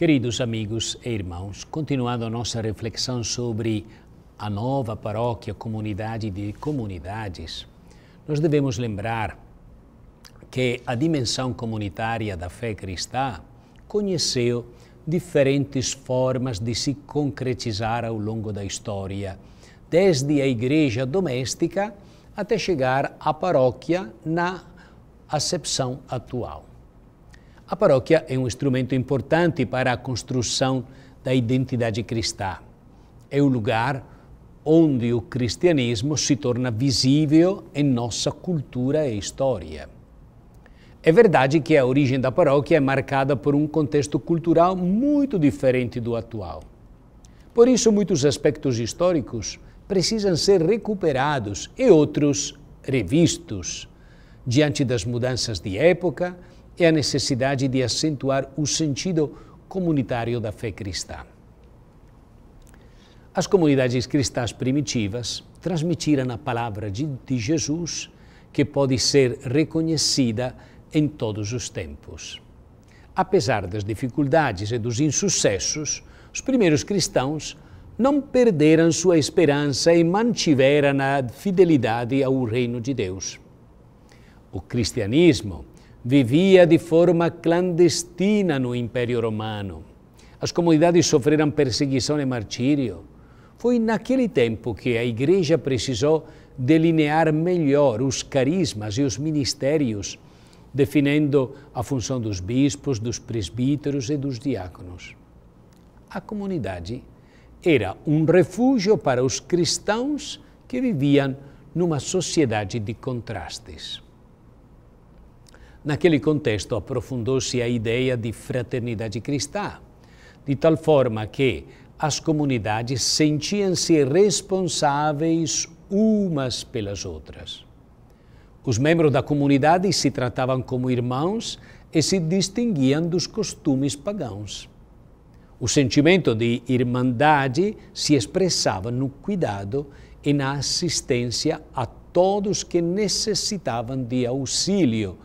Queridos amigos e irmãos, continuando a nossa reflexão sobre a nova paróquia, comunidade de comunidades, nós devemos lembrar que a dimensão comunitária da fé cristã conheceu diferentes formas de se concretizar ao longo da história, desde a igreja doméstica até chegar à paróquia na acepção atual. A paróquia é um instrumento importante para a construção da identidade cristã. É o lugar onde o cristianismo se torna visível em nossa cultura e história. É verdade que a origem da paróquia é marcada por um contexto cultural muito diferente do atual. Por isso, muitos aspectos históricos precisam ser recuperados e outros revistos, diante das mudanças de época é a necessidade de acentuar o sentido comunitário da fé cristã. As comunidades cristãs primitivas transmitiram a palavra de, de Jesus, que pode ser reconhecida em todos os tempos. Apesar das dificuldades e dos insucessos, os primeiros cristãos não perderam sua esperança e mantiveram a fidelidade ao reino de Deus. O cristianismo vivia de forma clandestina no Império Romano. As comunidades sofreram perseguição e martírio. Foi naquele tempo que a Igreja precisou delinear melhor os carismas e os ministérios, definindo a função dos bispos, dos presbíteros e dos diáconos. A comunidade era um refúgio para os cristãos que viviam numa sociedade de contrastes. Naquele contexto, aprofundou-se a ideia de fraternidade cristã, de tal forma que as comunidades sentiam-se responsáveis umas pelas outras. Os membros da comunidade se tratavam como irmãos e se distinguiam dos costumes pagãos. O sentimento de irmandade se expressava no cuidado e na assistência a todos que necessitavam de auxílio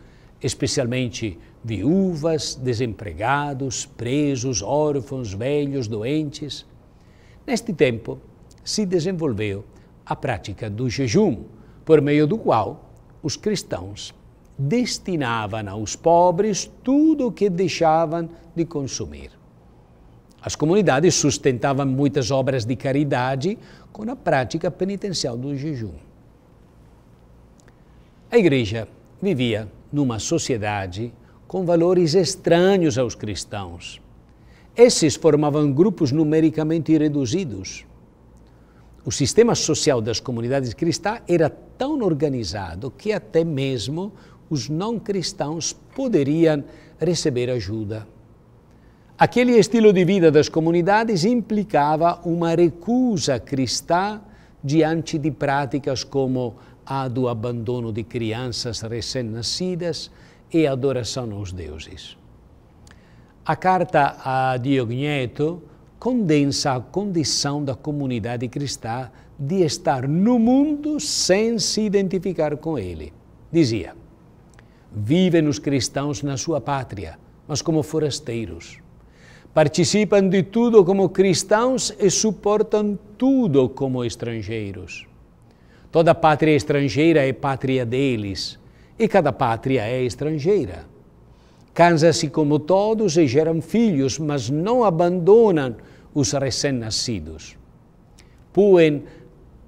especialmente viúvas, desempregados, presos, órfãos, velhos, doentes. Neste tempo, se desenvolveu a prática do jejum, por meio do qual os cristãos destinavam aos pobres tudo o que deixavam de consumir. As comunidades sustentavam muitas obras de caridade com a prática penitencial do jejum. A igreja vivia numa sociedade com valores estranhos aos cristãos. Esses formavam grupos numericamente reduzidos. O sistema social das comunidades cristãs era tão organizado que até mesmo os não cristãos poderiam receber ajuda. Aquele estilo de vida das comunidades implicava uma recusa cristã diante de práticas como a do abandono de crianças recém-nascidas e adoração aos deuses. A carta a Diogneto condensa a condição da comunidade cristã de estar no mundo sem se identificar com ele. Dizia: Vivem os cristãos na sua pátria, mas como forasteiros. Participam de tudo como cristãos e suportam tudo como estrangeiros. Toda pátria é estrangeira é pátria deles, e cada pátria é estrangeira. Cansam-se como todos e geram filhos, mas não abandonam os recém-nascidos. Põem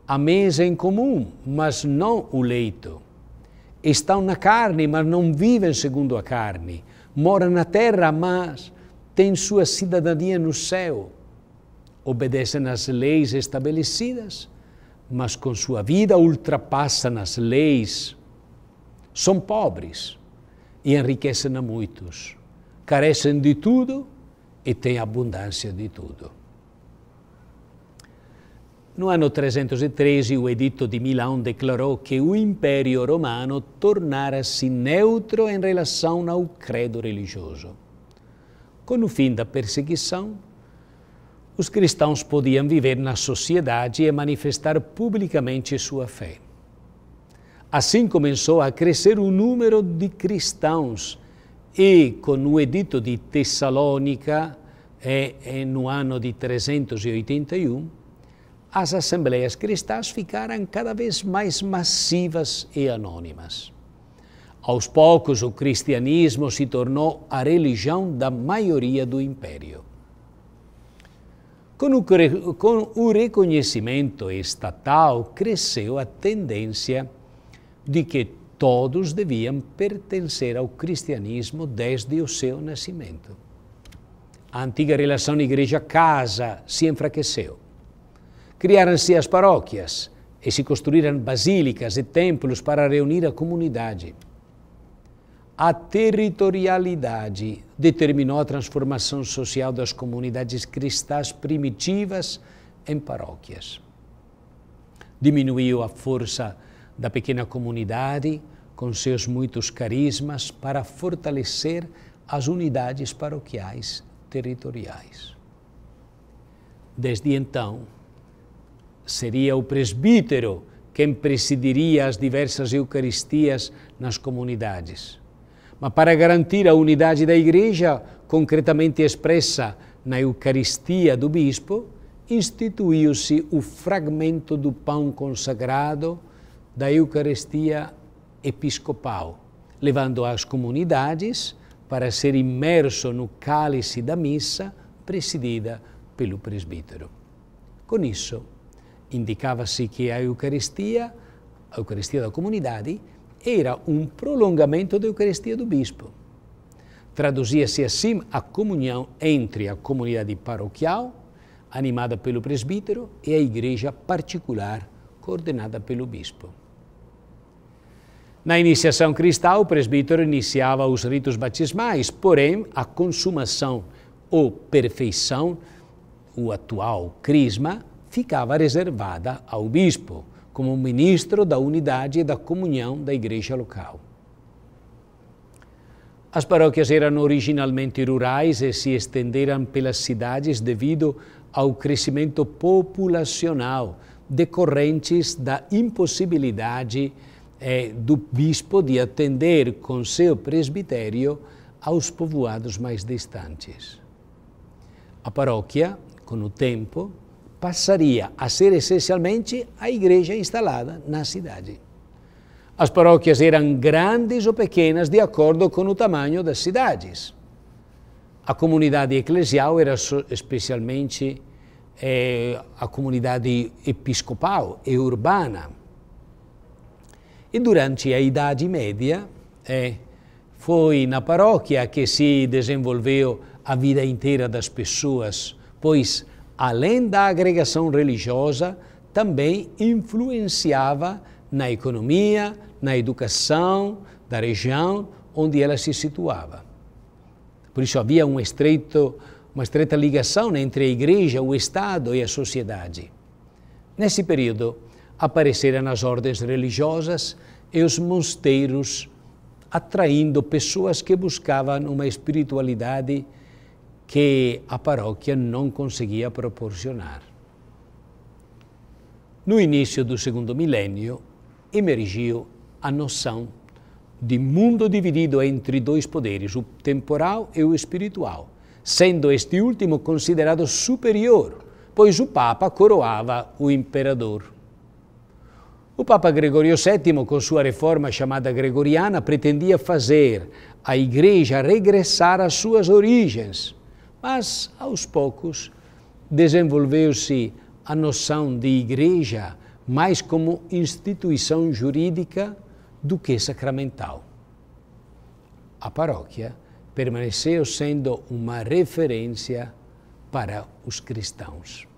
a mesa em comum, mas não o leito. Estão na carne, mas não vivem segundo a carne. Moram na terra, mas têm sua cidadania no céu. Obedecem às leis estabelecidas mas com sua vida ultrapassam as leis, são pobres e enriquecem a muitos, carecem de tudo e têm abundância de tudo. No ano 313, o Edito de Milão declarou que o Império Romano tornara-se neutro em relação ao credo religioso. Com o fim da perseguição, os cristãos podiam viver na sociedade e manifestar publicamente sua fé. Assim começou a crescer o número de cristãos e, com o edito de Tessalônica, é, é, no ano de 381, as assembleias cristãs ficaram cada vez mais massivas e anônimas. Aos poucos, o cristianismo se tornou a religião da maioria do império. Com o, reconhecimento estatal, cresceu a tendência de que todos deviam pertencer ao cristianismo desde o seu nascimento. A antiga relação igreja-casa se enfraqueceu. Criaram-se as paróquias e se construíram basílicas e templos para reunir a comunidade. A territorialidade determinou a transformação social das comunidades cristãs primitivas em paróquias. Diminuiu a força da pequena comunidade, com seus muitos carismas, para fortalecer as unidades paroquiais territoriais. Desde então, seria o presbítero quem presidiria as diversas Eucaristias nas comunidades mas para garantir a unidade da Igreja, concretamente expressa na Eucaristia do Bispo, instituiu-se o fragmento do pão consagrado da Eucaristia Episcopal, levando as comunidades para ser imerso no cálice da missa presidida pelo presbítero. Com isso, indicava-se que a Eucaristia, a Eucaristia da comunidade, era um prolongamento da Eucaristia do Bispo. Traduzia-se assim a comunhão entre a comunidade paroquial, animada pelo presbítero, e a igreja particular, coordenada pelo bispo. Na iniciação cristã, o presbítero iniciava os ritos batismais, porém, a consumação ou perfeição, o atual crisma, ficava reservada ao bispo, como ministro da unidade e da comunhão da igreja local. As paróquias eram originalmente rurais e se estenderam pelas cidades devido ao crescimento populacional decorrentes da impossibilidade eh, do bispo de atender com seu presbitério aos povoados mais distantes. A paróquia, com o tempo, passaria a ser essencialmente a igreja instalada na cidade. As paróquias eram grandes ou pequenas de acordo com o tamanho das cidades. A comunidade eclesial era especialmente eh, a comunidade episcopal e urbana. E durante a Idade Média eh, foi na paróquia que se desenvolveu a vida inteira das pessoas, pois além da agregação religiosa, também influenciava na economia, na educação da região onde ela se situava. Por isso havia um estreito, uma estreita ligação né, entre a igreja, o Estado e a sociedade. Nesse período, apareceram as ordens religiosas e os mosteiros, atraindo pessoas que buscavam uma espiritualidade que a paróquia não conseguia proporcionar. No início do segundo milênio, emergiu a noção de mundo dividido entre dois poderes, o temporal e o espiritual, sendo este último considerado superior, pois o Papa coroava o imperador. O Papa Gregorio VII, com sua reforma chamada gregoriana, pretendia fazer a Igreja regressar às suas origens, mas aos poucos desenvolveu-se a noção de igreja mais como instituição jurídica do que sacramental. A paróquia permaneceu sendo uma referência para os cristãos.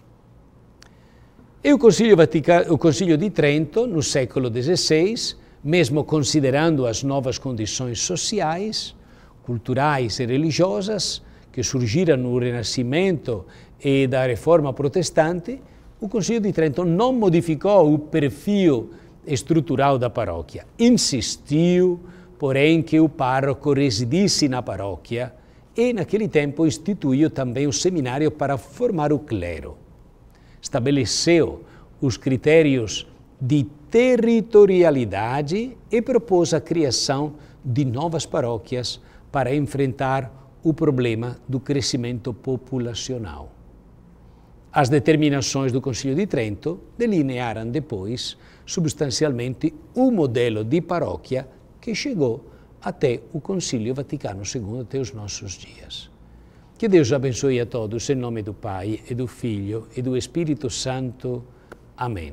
E o Conselho, Vaticano, o Conselho de Trento, no século XVI, mesmo considerando as novas condições sociais, culturais e religiosas, que surgiram no Renascimento e da Reforma Protestante, o Conselho de Trento não modificou o perfil estrutural da paróquia. Insistiu, porém, que o pároco residisse na paróquia e, naquele tempo, instituiu também o seminário para formar o clero. Estabeleceu os critérios de territorialidade e propôs a criação de novas paróquias para enfrentar o problema do crescimento populacional. As determinações do Conselho de Trento delinearam depois, substancialmente, um modelo de paróquia que chegou até o Conselho Vaticano II, até os nossos dias. Que Deus abençoe a todos, em nome do Pai, e do Filho, e do Espírito Santo. Amém.